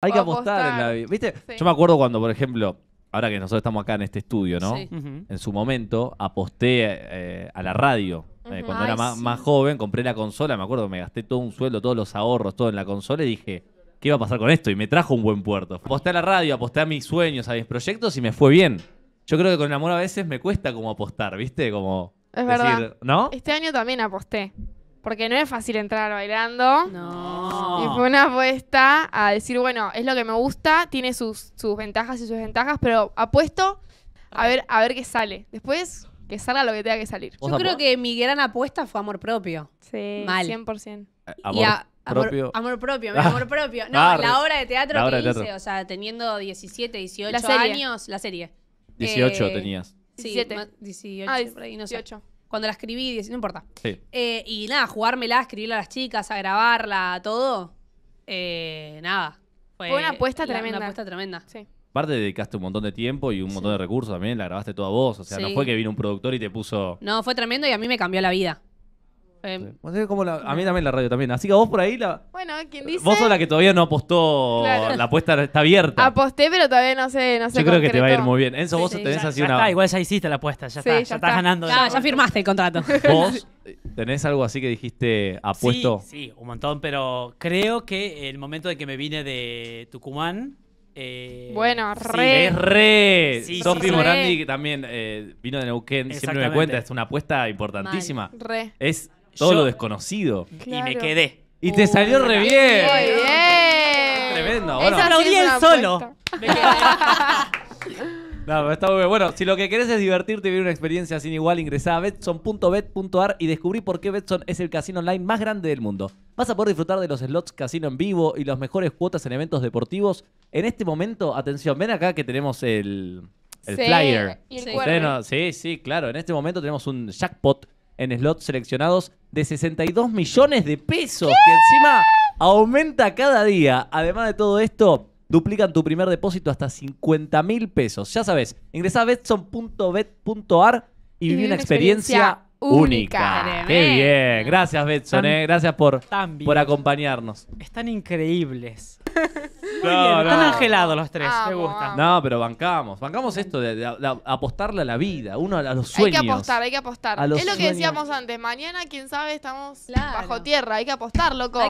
Hay que apostar, en la vida. ¿Viste? Yo me acuerdo cuando, por ejemplo, ahora que nosotros estamos acá en este estudio, ¿no? En su momento aposté eh, a la radio. Eh, cuando era más, joven, compré la consola, me acuerdo me gasté todo un sueldo, todos los ahorros, todo en la consola y dije, ¿qué va a pasar con esto? Y me trajo un buen puerto. Aposté a la radio, aposté a mis sueños, a mis proyectos y me fue bien. Yo creo que con el amor a veces me cuesta como apostar, ¿viste? Como... Es verdad. ¿No? Este año también aposté porque no es fácil entrar bailando. No. Y fue una apuesta a decir, bueno, es lo que me gusta, tiene sus, ventajas y sus ventajas. pero apuesto a ver, a ver qué sale. Después, que salga lo que tenga que salir. Yo creo que mi gran apuesta fue amor propio. Sí, Mal. 100%. Eh, amor. propio. Amor, propio, mi amor propio. No, la obra de teatro que hice, o sea, teniendo 17, 18 años, la serie. 18 eh, tenías. 17. 18, 18 cuando la escribí, no importa. Eh, y nada, jugármela, escribirla a las chicas, a grabarla, todo. Eh, nada. Fue, una apuesta tremenda. Una apuesta tremenda. Sí. Aparte dedicaste un montón de tiempo y un montón de recursos también, la grabaste toda vos, o sea, no fue que vino un productor y te puso... No, fue tremendo y a mí me cambió la vida. Eh, a mí también la radio también. Así que vos por ahí la. Bueno, quien dice. Vos sos la que todavía no apostó. La apuesta está abierta. Aposté, pero todavía no sé. No Yo creo que te va a ir muy bien. Enzo, vos te tenés así una. igual ya hiciste la apuesta, ya, está, ya, estás ganando. Ya, ya firmaste el contrato. Vos tenés algo así que dijiste apuesto. Sí, sí, un montón, pero creo que el momento de que me vine de Tucumán. Eh, bueno, re. es re. Sofi Morandi, que también eh, vino de Neuquén, siempre me cuenta, es una apuesta importantísima. Re. Es todo lo desconocido. Y me quedé. Y te salió re bien. Muy bien. Tremendo. Bueno, solo. Me No, está bien. Bueno, si lo que querés es divertirte y vivir una experiencia sin igual, ingresá a betson.bet.ar y descubrí por qué Betson es el casino online más grande del mundo. Vas a poder disfrutar de los slots casino en vivo y las mejores cuotas en eventos deportivos. En este momento, atención, ven acá que tenemos el, el flyer. sí, sí, claro. En este momento tenemos un jackpot en slots seleccionados de 62 millones de pesos, que encima aumenta cada día. Además de todo esto, duplican tu primer depósito hasta 50 mil pesos. Ya sabes, ingresa a betson.bet.ar y, y una experiencia, única. bien. Gracias, Betson. Eh. Gracias por, por acompañarnos. Están increíbles. están angelados los tres, No, pero bancamos. Bancamos esto de, apostarle a la vida, uno a, los sueños Hay que apostar, hay que apostar. Es lo que decíamos antes. Mañana, quién sabe, estamos bajo tierra. Hay que apostar, loco.